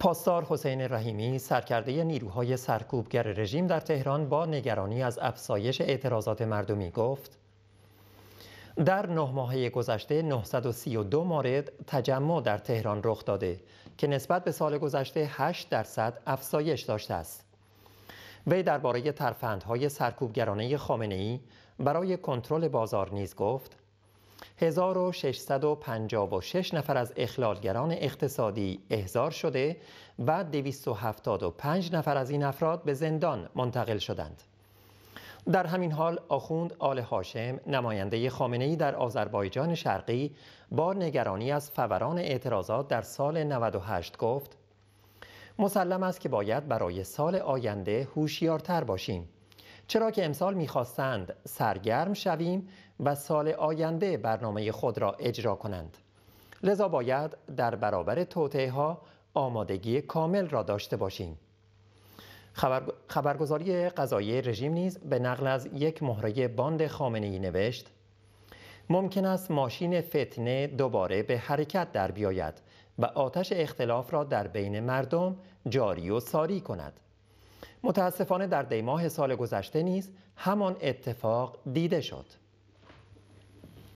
پاسدار حسین رحیمی سرکرده نیروهای سرکوبگر رژیم در تهران با نگرانی از افزایش اعتراضات مردمی گفت در نه ماهه گذشته 932 مورد تجمع در تهران رخ داده که نسبت به سال گذشته 8 درصد افزایش داشته است. وی درباره ترفندهای سرکوبگرانه خامنه ای برای کنترل بازار نیز گفت 1656 نفر از اخلالگران اقتصادی احضار شده و 275 نفر از این افراد به زندان منتقل شدند. در همین حال آخوند آل هاشم نماینده ای در آذربایجان شرقی با نگرانی از فوران اعتراضات در سال 98 گفت مسلم است که باید برای سال آینده هوشیارتر باشیم چرا که امسال میخواستند سرگرم شویم و سال آینده برنامه خود را اجرا کنند لذا باید در برابر توطعه ها آمادگی کامل را داشته باشیم خبرگزاری قضایی رژیم نیز به نقل از یک مهره باند خامنه ای نوشت ممکن است ماشین فتنه دوباره به حرکت در بیاید و آتش اختلاف را در بین مردم جاری و ساری کند متاسفانه در دیماه سال گذشته نیز همان اتفاق دیده شد